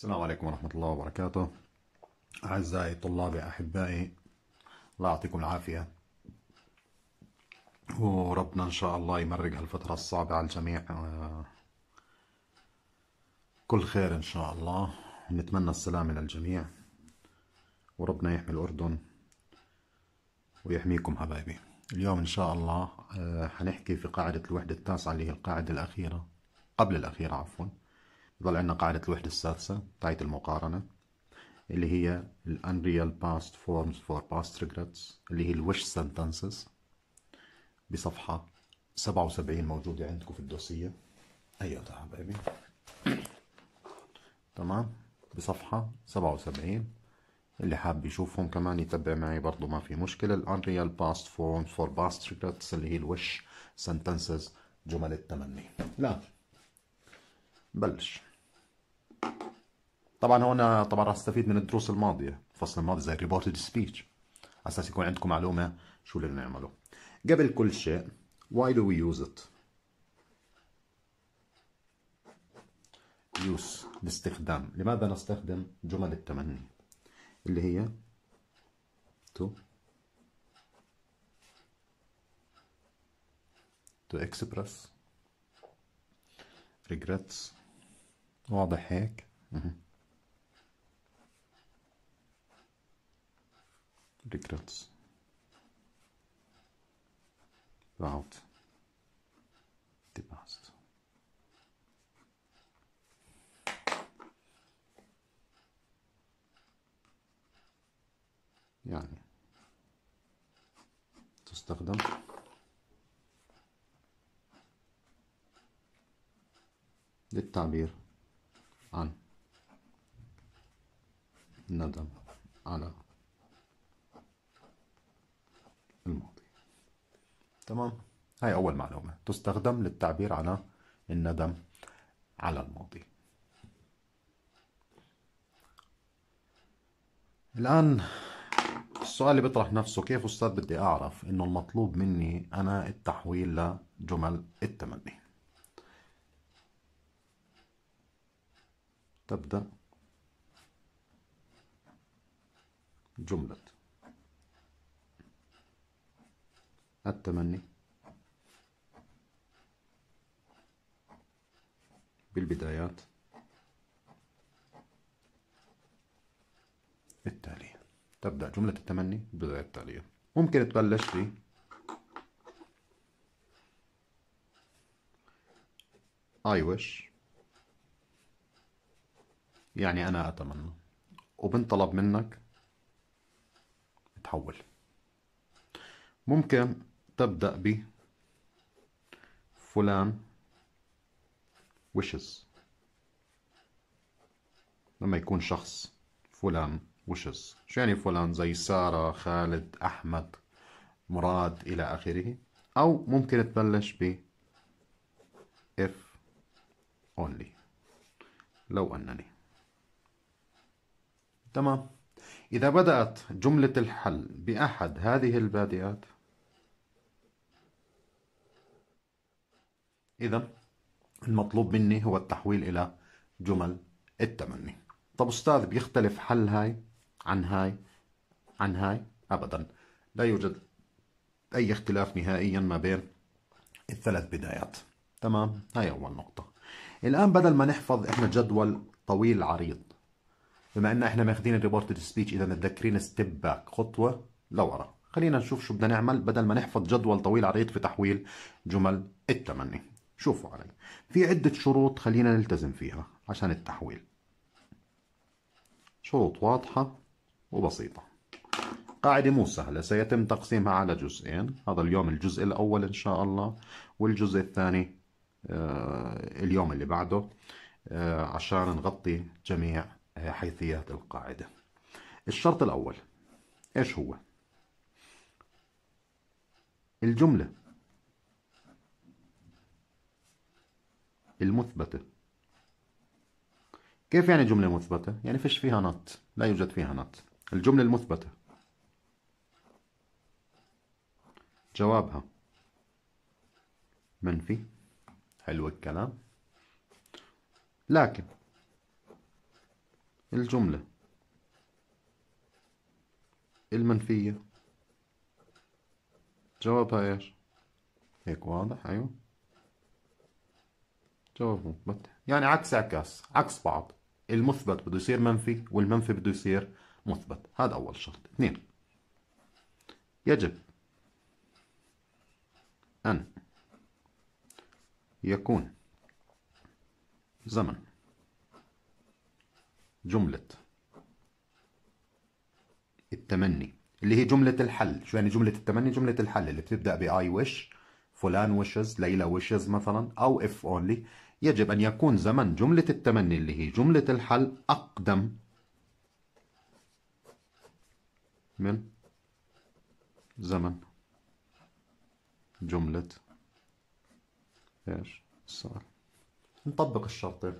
السلام عليكم ورحمة الله وبركاته أعزائي طلابي أحبائي الله يعطيكم العافية وربنا إن شاء الله يمرق هالفترة الصعبة على الجميع آه، كل خير إن شاء الله نتمنى السلامة للجميع وربنا يحمي الأردن ويحميكم حبايبي اليوم إن شاء الله آه، حنحكي في قاعدة الوحدة التاسعة اللي هي القاعدة الأخيرة قبل الأخيرة عفواً يظل عندنا قاعدة الوحدة السادسة تاعت المقارنة اللي هي ال Unreal Past Forms for Past Regrets اللي هي الوش sentences بصفحة 77 موجودة عندكم في الدوسية أيوة حبايبي تمام بصفحة 77 اللي حاب يشوفهم كمان يتبع معي برضو ما في مشكلة ال Unreal Past Forms for Past Regrets اللي هي الوش sentences جمل التمني لا بلش طبعا هون طبعا راح استفيد من الدروس الماضيه الفصل الماضي زي ريبورتد سبيتش على اساس يكون عندكم معلومه شو اللي بنعمله قبل كل شيء why do we use it use الاستخدام لماذا نستخدم جمل التمني اللي هي to to express regrets واضح هيك regrets about the past يعني تستخدم للتعبير عن الندم على الماضي تمام هاي أول معلومة تستخدم للتعبير عن الندم على الماضي الآن السؤال اللي بيطرح نفسه كيف أستاذ بدي أعرف إنه المطلوب مني أنا التحويل لجمل التمني تبدأ جملة التمني بالبدايات التالية تبدأ جملة التمني بالبدايات التالية ممكن تبلش في I wish يعني أنا أتمنى وبنطلب منك تحول ممكن تبدأ ب فلان wishes لما يكون شخص فلان wishes شو يعني فلان زي سارة خالد أحمد مراد إلى آخره أو ممكن تبلش ب if only لو أنني تمام إذا بدأت جملة الحل بأحد هذه البادئات إذا المطلوب مني هو التحويل إلى جمل التمني طب أستاذ بيختلف حل هاي عن هاي عن هاي أبدا لا يوجد أي اختلاف نهائيا ما بين الثلاث بدايات تمام هاي أول نقطة الآن بدل ما نحفظ إحنا جدول طويل عريض بما ان احنا ماخذين الريبورتد سبيتش اذا متذكرين ستيب باك خطوه لورا خلينا نشوف شو بدنا نعمل بدل ما نحفظ جدول طويل عريض في تحويل جمل التمني شوفوا علي في عدة شروط خلينا نلتزم فيها عشان التحويل شروط واضحة وبسيطة قاعدة مو سهلة سيتم تقسيمها على جزئين هذا اليوم الجزء الأول إن شاء الله والجزء الثاني آه، اليوم اللي بعده آه، عشان نغطي جميع حيثيات القاعدة الشرط الأول إيش هو الجملة المثبتة كيف يعني جملة مثبتة؟ يعني فيش فيها نط لا يوجد فيها نط الجملة المثبتة جوابها منفي حلو الكلام لكن الجملة المنفية جوابها ايش هيك واضح ايوه جوابه مثبت يعني عكس عكس عكس بعض المثبت بده يصير منفي والمنفي بده يصير مثبت هذا اول شرط اثنين يجب ان يكون زمن جملة التمني اللي هي جملة الحل شو يعني جملة التمني جملة الحل اللي بتبدأ I wish فلان wishes ليلى wishes مثلا أو if only يجب أن يكون زمن جملة التمني اللي هي جملة الحل أقدم من زمن جملة ايش السؤال نطبق الشرطين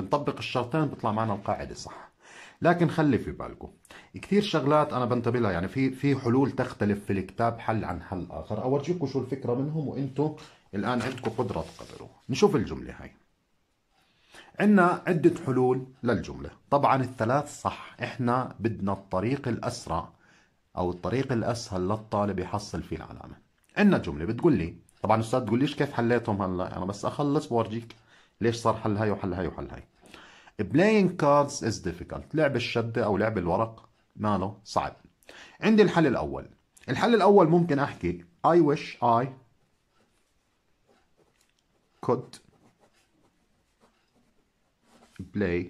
بنطبق الشرطين بيطلع معنا القاعده صح لكن خلي في بالكم كثير شغلات انا بنتبه لها يعني في في حلول تختلف في الكتاب حل عن حل اخر اورجيكم شو الفكره منهم وانتم الان عندكم قدره تقرروا نشوف الجمله هاي عندنا عدة حلول للجملة طبعا الثلاث صح احنا بدنا الطريق الأسرع أو الطريق الأسهل للطالب يحصل فيه العلامة عندنا جملة بتقول لي طبعا الأستاذ تقول ليش كيف حليتهم هلا أنا بس أخلص بورجيك ليش صار حل هاي وحل هاي وحل هاي playing cards is difficult لعب الشدة أو لعب الورق ماله صعب عندي الحل الأول الحل الأول ممكن أحكي I wish I could play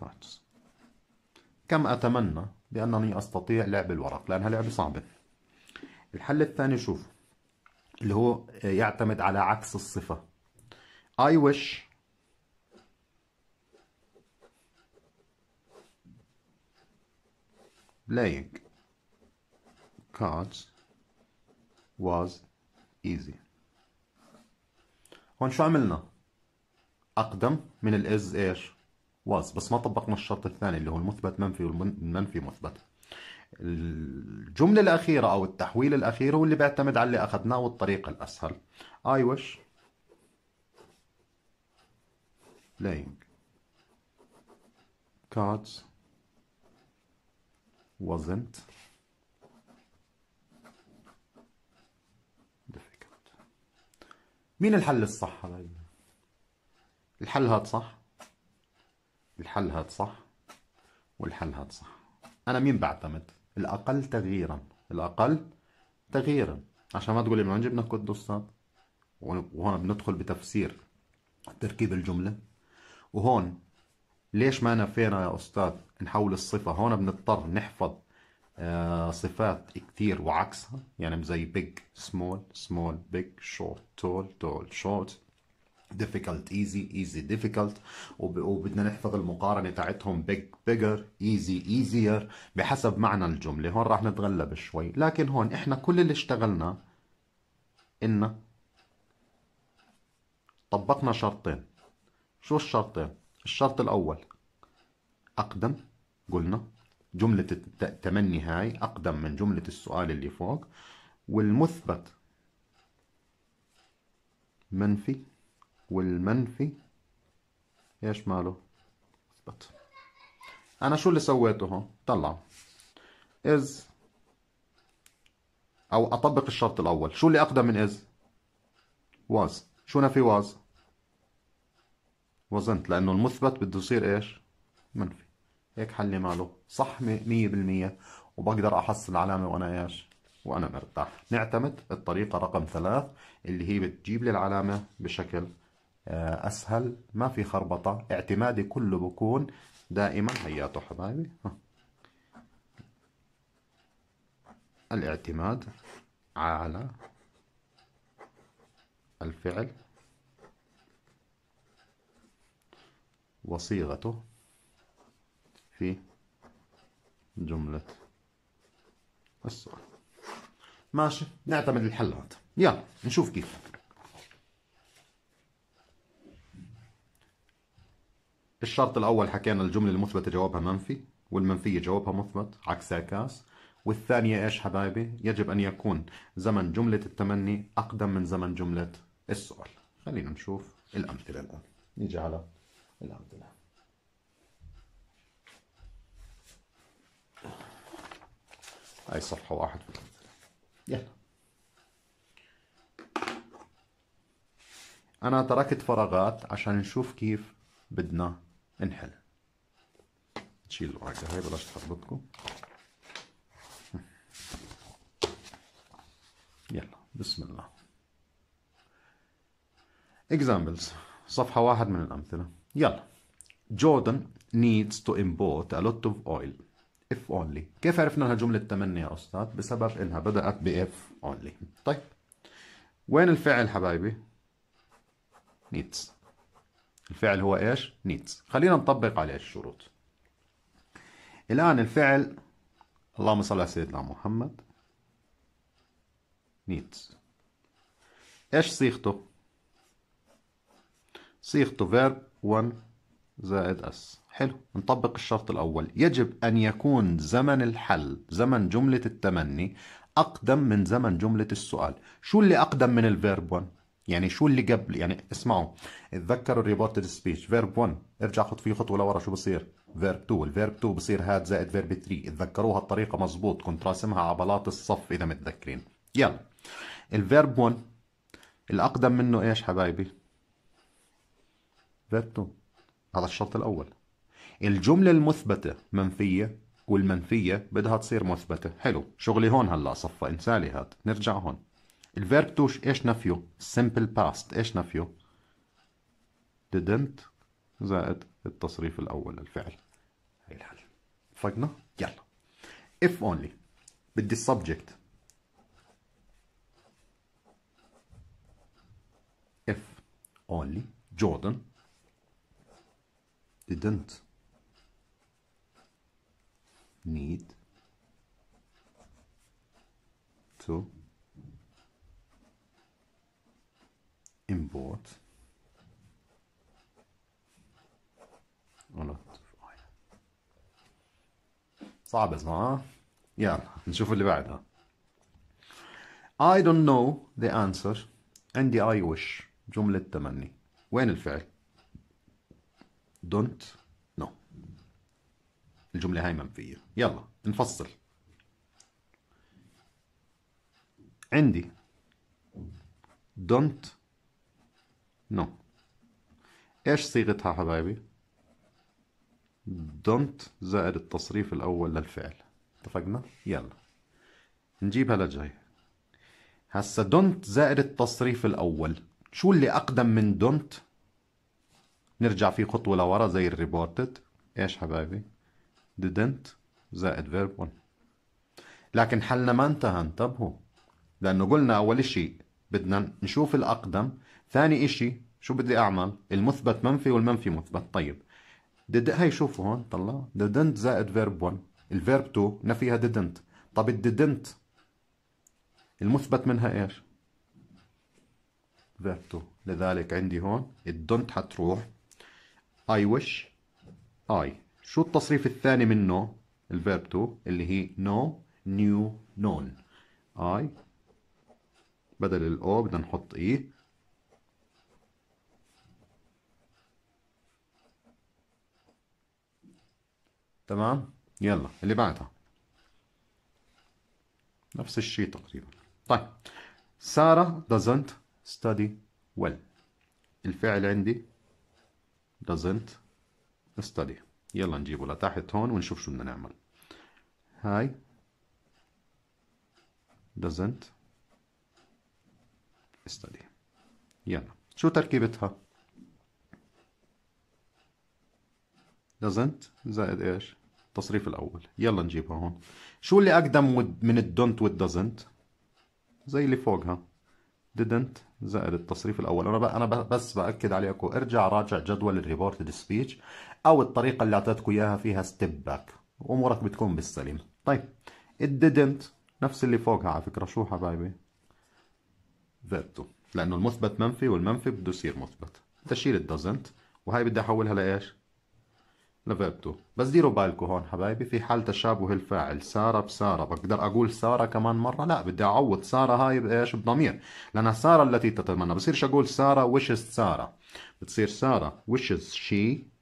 cards كم أتمنى بأنني أستطيع لعب الورق لأنها لعبة صعبة الحل الثاني شوف اللي هو يعتمد على عكس الصفة I wish playing cards was easy هون شو عملنا؟ أقدم من الإز إيش؟ was بس ما طبقنا الشرط الثاني اللي هو المثبت منفي والمنفي مثبت الجملة الأخيرة أو التحويل الأخير هو اللي بيعتمد على اللي أخذناه والطريقة الأسهل I wish playing cards wasn't difficult مين الحل الصح هذا الحل هاد صح الحل هاد صح والحل هاد صح انا مين بعتمد الاقل تغييرا الاقل تغييرا عشان ما تقولي من وين جبنا القدوسات وهون بندخل بتفسير تركيب الجمله وهون ليش ما نفينا يا أستاذ نحول الصفة هون بنضطر نحفظ آه، صفات كثير وعكسها يعني زي big small small big short tall tall short difficult easy easy difficult وبدنا نحفظ المقارنه تاعتهم big bigger easy easier بحسب معنى الجمله هون راح نتغلب شوي لكن هون احنا كل اللي اشتغلنا ان طبقنا شرطين شو الشرطين الشرط الأول أقدم قلنا جملة التمني هاي أقدم من جملة السؤال اللي فوق والمثبت منفي والمنفي ايش ماله؟ مثبت أنا شو اللي سويته هون؟ طلع إز أو أطبق الشرط الأول شو اللي أقدم من إز؟ واز شو نفي واز؟ وزنت لأنه المثبت بده يصير إيش؟ منفي هيك حلي ماله صح 100% وبقدر أحصل علامة وأنا إيش؟ وأنا مرتاح نعتمد الطريقة رقم ثلاث اللي هي بتجيب لي العلامة بشكل آه، أسهل ما في خربطة اعتمادي كله بكون دائما هياته حبايبي الاعتماد على الفعل وصيغته في جملة السؤال ماشي نعتمد الحل هذا يلا نشوف كيف الشرط الأول حكينا الجملة المثبتة جوابها منفي والمنفية جوابها مثبت عكس عكاس والثانية إيش حبايبي يجب أن يكون زمن جملة التمني أقدم من زمن جملة السؤال خلينا نشوف الأمثلة الآن نيجي على الحمد لله هاي صفحة واحد يلا أنا تركت فراغات عشان نشوف كيف بدنا نحل نشيل الورقة هاي بلاش تخربطكم يلا بسم الله examples صفحة واحد من الأمثلة يلا Jordan needs to import a lot of oil if only كيف عرفنا انها جملة تمني يا أستاذ؟ بسبب انها بدأت ب if only طيب وين الفعل حبايبي؟ needs الفعل هو ايش؟ needs خلينا نطبق عليه الشروط الآن الفعل اللهم صل على سيدنا محمد needs ايش صيغته؟ صيغته verb 1 زائد اس حلو نطبق الشرط الأول يجب أن يكون زمن الحل زمن جملة التمني أقدم من زمن جملة السؤال شو اللي أقدم من الفيرب 1 يعني شو اللي قبل يعني اسمعوا اتذكروا الريبورتد سبيتش فيرب 1 ارجع خد فيه خطوه لورا شو بصير فيرب 2 الفيرب 2 بصير هاد زائد فيرب 3 اتذكروها الطريقه مزبوط كنت راسمها على بلاط الصف اذا متذكرين يلا الفيرب 1 الاقدم منه ايش حبايبي that هذا الشرط الأول الجملة المثبتة منفية والمنفية بدها تصير مثبتة حلو شغلي هون هلا صفى انسالي هاد نرجع هون الفيرب توش ايش نفيه simple past ايش نفيه didn't زائد التصريف الأول للفعل هي الحل اتفقنا؟ يلا if only بدي السبجكت if only جوردن didn't need to import a lot of iron. صعب اسمها. يلا نشوف اللي بعدها. I don't know the answer and I wish جملة تمني. وين الفعل؟ دونت نو الجملة هاي منفية يلا نفصل عندي don't know ايش صيغتها حبايبي don't زائد التصريف الاول للفعل اتفقنا يلا نجيبها لجاي هسا don't زائد التصريف الاول شو اللي اقدم من don't نرجع فيه خطوة لورا زي الريبورتد ايش حبايبي didn't زائد verb 1 لكن حلنا ما انتهى انتبهوا لأنه قلنا أول شيء بدنا نشوف الأقدم ثاني إشي شو بدي أعمل المثبت منفي والمنفي مثبت طيب did هاي شوفوا هون طلع didn't زائد verb 1 الفيرب 2 نفيها didn't طب الديدنت المثبت منها ايش؟ verb 2 لذلك عندي هون الدونت حتروح I wish I شو التصريف الثاني منه الفيرب تو اللي هي no new known I بدل الأو بدنا نحط إي e. تمام يلا اللي بعدها نفس الشيء تقريبا طيب سارة doesn't study well الفعل عندي doesn't study يلا نجيبه لتحت هون ونشوف شو بدنا نعمل هاي doesn't study يلا شو تركيبتها doesn't زائد ايش التصريف الاول يلا نجيبها هون شو اللي اقدم من الدونت والدزنت زي اللي فوقها didn't زائد التصريف الاول انا انا بس باكد عليكم ارجع راجع جدول الريبورتد سبيتش او الطريقه اللي اعطيتكم اياها فيها ستيب باك وامورك بتكون بالسليم طيب it didn't نفس اللي فوقها على فكره شو حبايبي ذاته لانه المثبت منفي والمنفي بده يصير مثبت تشيل doesn't وهي بدي احولها لايش لفيرتو بس ديروا بالكم هون حبايبي في حال تشابه الفاعل سارة بسارة بقدر أقول سارة كمان مرة لا بدي أعوض سارة هاي بإيش بضمير لأنها سارة التي تتمنى بصيرش أقول سارة wishes سارة بتصير سارة wishes she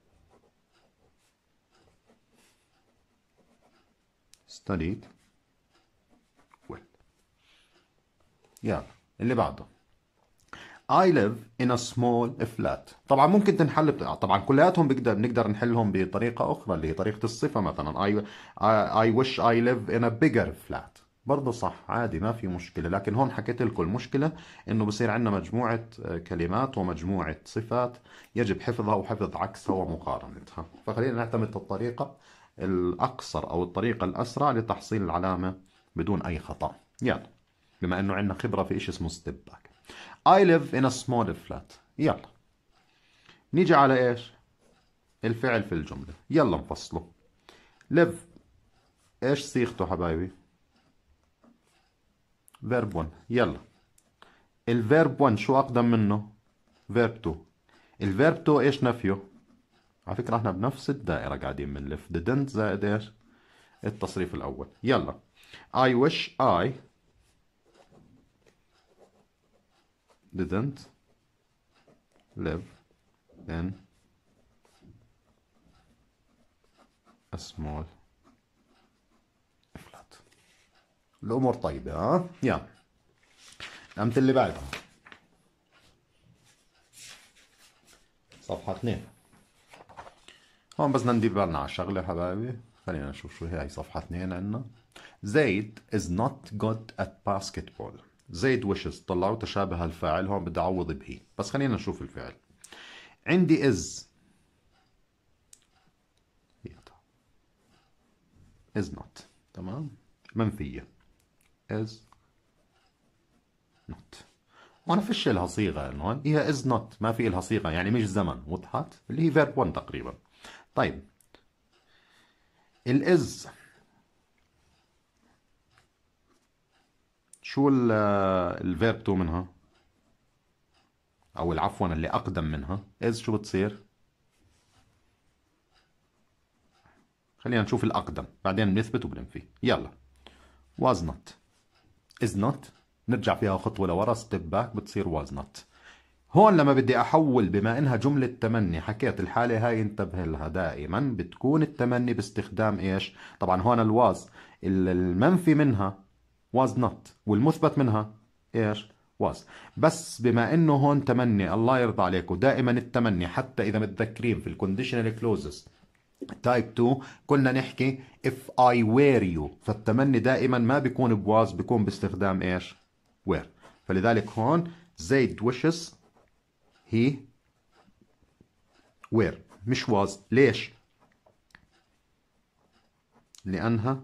studied well يلا اللي بعده I live in a small flat طبعا ممكن تنحل طبعا كلياتهم بنقدر بنقدر نحلهم بطريقه اخرى اللي هي طريقه الصفه مثلا I, I wish I live in a bigger flat برضه صح عادي ما في مشكلة لكن هون حكيت لكم المشكلة انه بصير عندنا مجموعة آه، كلمات ومجموعة صفات يجب حفظها وحفظ عكسها ومقارنتها فخلينا نعتمد الطريقة الاقصر او الطريقة الاسرع لتحصيل العلامة بدون اي خطأ يلا يعني بما انه عندنا خبرة في شيء اسمه ستيب باك I live in a small flat يلا نيجي على ايش الفعل في الجملة يلا نفصله live ايش صيغته حبايبي verb 1 يلا verb 1 شو اقدم منه verb 2 verb 2 ايش نفيه على فكرة احنا بنفس الدائرة قاعدين بنلف didn't زائد ايش التصريف الاول يلا I wish I didn't live in a small flat الأمور طيبة ها؟ يلا الأمثلة اللي بعدها صفحة اثنين هون بس ندير بالنا على شغلة حبايبي خلينا نشوف شو هي صفحة اثنين عنا زيد is not good at basketball زيد وشز طلعوا تشابه الفاعل هون بدي اعوض به بس خلينا نشوف الفعل عندي از از نوت تمام منفية is not وانا فيش لها صيغة هون هي is not ما في لها صيغة يعني مش زمن وضحت اللي هي verb 1 تقريبا طيب الاز شو الفيرب تو منها او العفوا اللي اقدم منها از شو بتصير خلينا نشوف الاقدم بعدين بنثبت وبننفي يلا was not is not نرجع فيها خطوه لورا ستيب باك بتصير was not هون لما بدي احول بما انها جملة تمني حكيت الحالة هاي انتبه لها دائما بتكون التمني باستخدام ايش طبعا هون الواز المنفي منها was not والمثبت منها ايش was بس بما انه هون تمني الله يرضى عليكم دائما التمني حتى اذا متذكرين في الكونديشنال كلوزز تايب 2 كنا نحكي if I were you فالتمني دائما ما بيكون بواز بيكون باستخدام ايش وير فلذلك هون زيد wishes he وير مش was ليش لأنها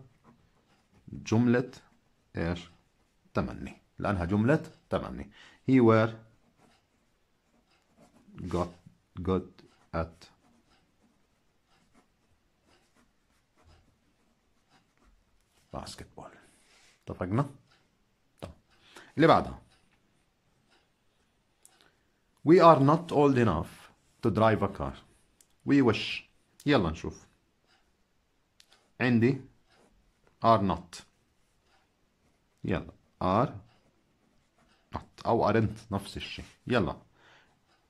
جملة ايش تمني لأنها جملة تمني he were got good at basketball اتفقنا طب اللي بعدها We are not old enough to drive a car. We wish. يلا نشوف. عندي are not. يلا ار او ارنت نفس الشيء يلا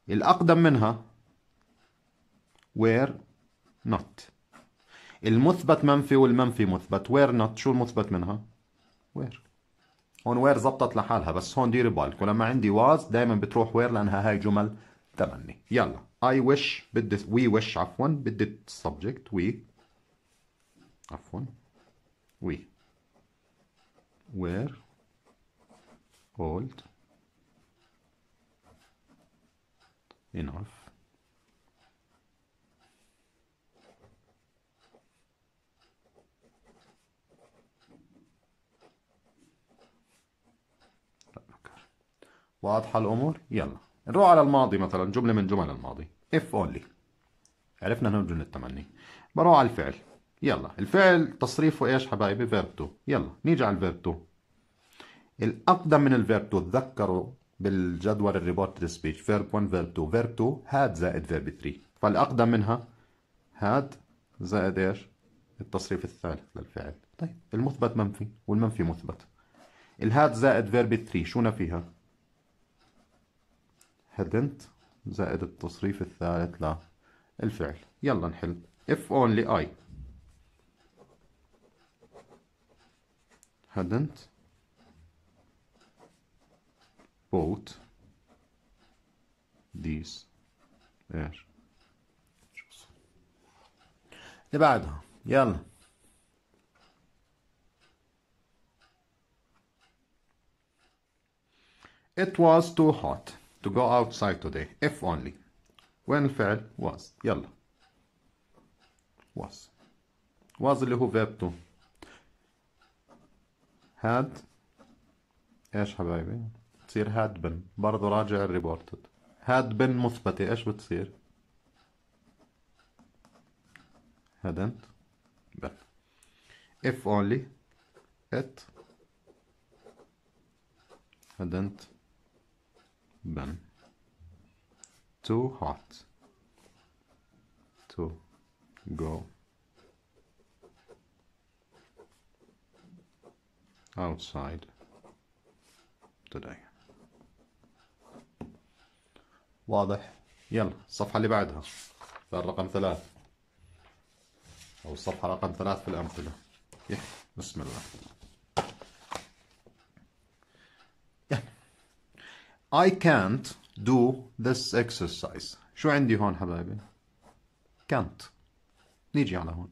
الاقدم منها وير نوت المثبت منفي والمنفي مثبت وير نوت شو المثبت منها وير هون وير زبطت لحالها بس هون ديري بالك ولما عندي واز دائما بتروح وير لانها هاي جمل تمني يلا اي ويش بدي وي ويش عفوا بدي السبجكت وي عفوا وي were old enough واضحة الأمور؟ يلا نروح على الماضي مثلا جملة من جمل الماضي if only عرفنا جملة التمني بروح على الفعل يلا الفعل تصريفه ايش حبايبي فيرب 2 يلا نيجي على الفيرب 2 الأقدم من الفيرب تو تذكروا بالجدول الريبورت سبيتش فيرب 1 فيرب 2 فيرب 2 هاد زائد فيرب 3 فالأقدم منها هاد زائد إيش التصريف الثالث للفعل طيب المثبت منفي والمنفي مثبت الهاد زائد فيرب 3 شو نفيها؟ هدنت زائد التصريف الثالث للفعل يلا نحل if only I hadn't both these are اللي بعدها يلا It was too hot to go outside today if only When fell was يلا was was اللي هو verb to had ايش حبايبي بتصير هاد بن برضه راجع الريبورتد هاد بن مثبتة ايش بتصير hadn't been if only it hadn't been too hot to go outside today. واضح يلا الصفحة اللي بعدها ده الرقم ثلاث أو الصفحة رقم ثلاث في الأمثلة يح. بسم الله I can't do this exercise شو عندي هون حبايبي can't نيجي على هون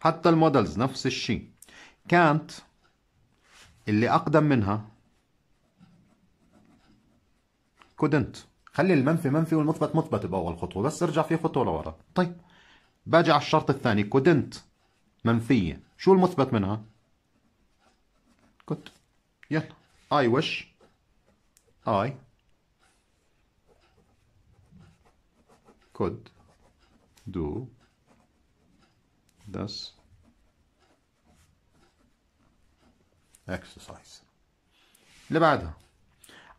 حتى المودلز نفس الشيء can't اللي أقدم منها couldn't خلي المنفي منفي والمثبت مثبت بأول خطوة بس ارجع في خطوة لورا طيب باجي على الشرط الثاني كودنت منفية شو المثبت منها كود يلا I wish I could do this exercise اللي بعدها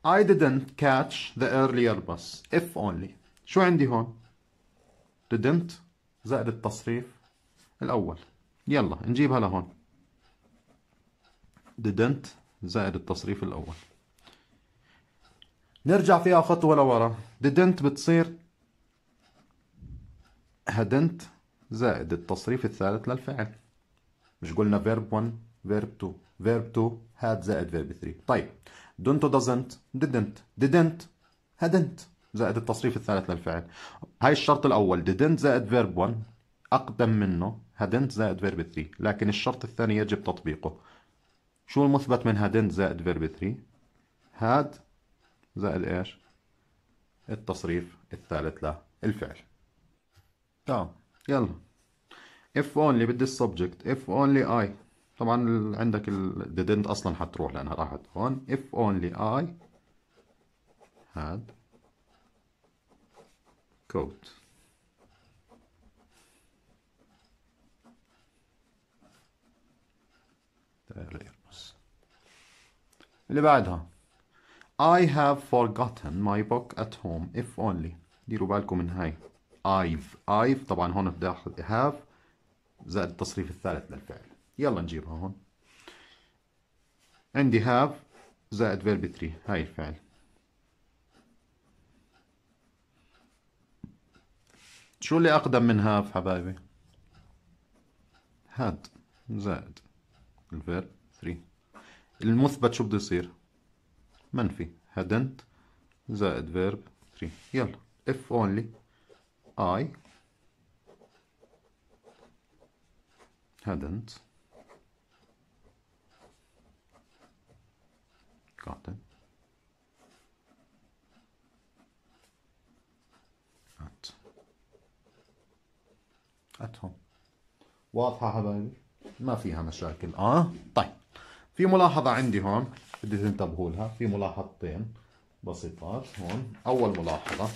I didn't catch the earlier bus if only شو عندي هون didn't زائد التصريف الأول يلا نجيبها لهون didn't زائد التصريف الأول نرجع فيها خطوة لورا didn't بتصير hadn't زائد التصريف الثالث للفعل مش قلنا verb 1 verb 2 verb 2 had زائد verb 3 طيب دونت دازنت ديدنت ديدنت hadn't زائد التصريف الثالث للفعل هاي الشرط الأول ديدنت زائد فيرب 1 أقدم منه hadn't زائد فيرب 3 لكن الشرط الثاني يجب تطبيقه شو المثبت من hadn't زائد فيرب 3 هاد زائد إيش التصريف الثالث للفعل تمام يلا if only بدي السبجكت if only I طبعا عندك ال didn't اصلا حتروح لانها راحت هون if only I had coat اللي بعدها I have forgotten my book at home if only ديروا بالكم من هاي I've I've طبعا هون بدي have زائد التصريف الثالث للفعل يلا نجيبها هون عندي هاف زائد فيرب 3 هاي الفعل شو اللي أقدم من هاف حبايبي هاد زائد الفيرب 3 المثبت شو بده يصير منفي هادنت زائد فيرب 3 يلا if only I هادنت gotten at at home واضحة حبايبي ما فيها مشاكل اه طيب في ملاحظة عندي هون بدي تنتبهوا لها في ملاحظتين بسيطات هون أول ملاحظة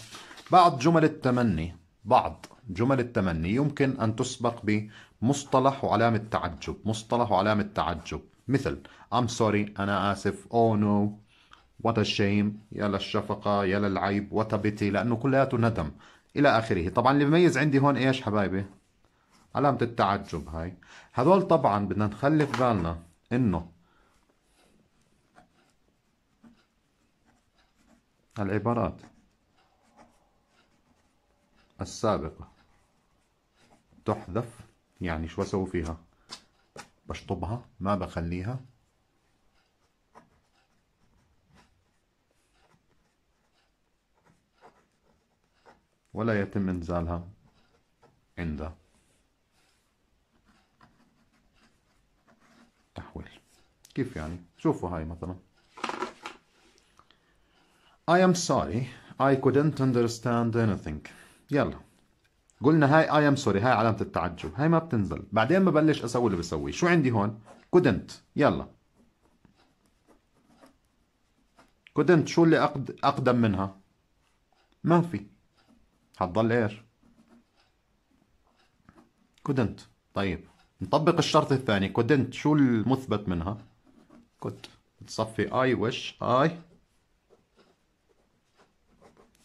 بعض جمل التمني بعض جمل التمني يمكن أن تسبق بمصطلح وعلامة تعجب مصطلح وعلامة تعجب مثل I'm sorry أنا آسف Oh no What a shame يا للشفقة يا للعيب What a pity لأنه كلياته ندم إلى آخره طبعا اللي بميز عندي هون إيش حبايبي علامة التعجب هاي هذول طبعا بدنا نخلي في بالنا إنه العبارات السابقة تحذف يعني شو أسوي فيها بشطبها ما بخليها ولا يتم انزالها عند تحويل كيف يعني شوفوا هاي مثلا I am sorry I couldn't understand anything يلا قلنا هاي اي ام سوري هاي علامه التعجب هاي ما بتنزل بعدين ببلش اسوي اللي بسويه شو عندي هون كودنت يلا كودنت شو اللي أقد... اقدم منها ما في حتضل ايش كودنت طيب نطبق الشرط الثاني كودنت شو المثبت منها كود بتصفي اي وش اي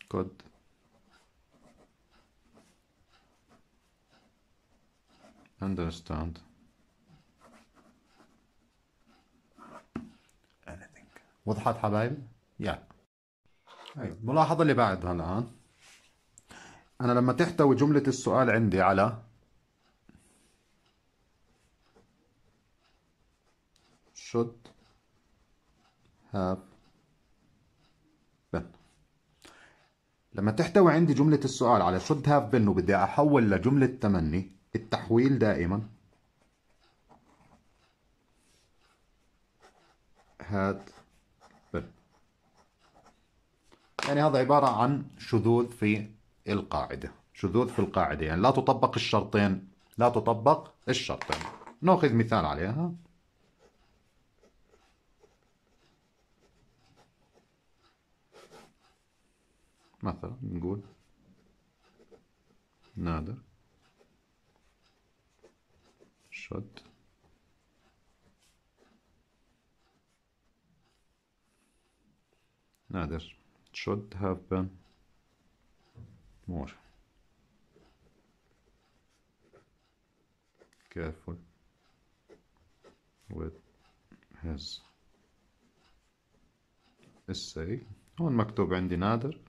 كود understand anything وضحت حبايب؟ yeah. طيب أيوة. الملاحظة اللي بعدها الآن أنا لما تحتوي جملة السؤال عندي على should have been لما تحتوي عندي جملة السؤال على should have been وبدي أحول لجملة تمني التحويل دائما هاد ب يعني هذا عبارة عن شذوذ في القاعدة شذوذ في القاعدة يعني لا تطبق الشرطين لا تطبق الشرطين نأخذ مثال عليها مثلا نقول نادر shot now there should have been more careful with his essay هون مكتوب عندي نادر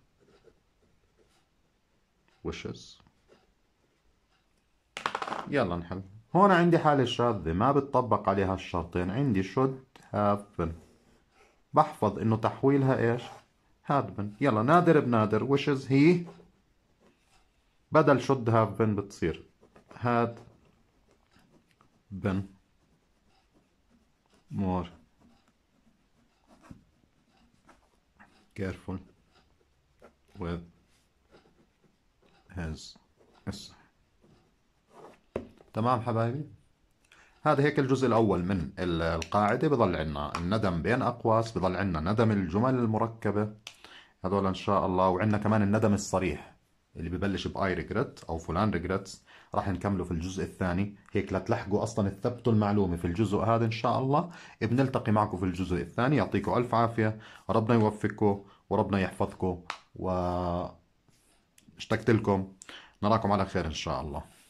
wishes يلا نحل هون عندي حالة شاذة ما بتطبق عليها الشرطين عندي should have بحفظ انه تحويلها ايش had been يلا نادر بنادر wishes he بدل should have been بتصير had been more careful with his الصحة تمام حبايبي هذا هيك الجزء الأول من القاعدة بضل عنا الندم بين أقواس بضل عنا ندم الجمل المركبة هذول إن شاء الله وعندنا كمان الندم الصريح اللي ببلش بآي ريجريت أو فلان ريجريتس راح نكمله في الجزء الثاني هيك لا تلحقوا أصلا تثبتوا المعلومة في الجزء هذا إن شاء الله بنلتقي معكم في الجزء الثاني يعطيكم ألف عافية ربنا يوفقكم وربنا يحفظكم و اشتقت لكم نراكم على خير إن شاء الله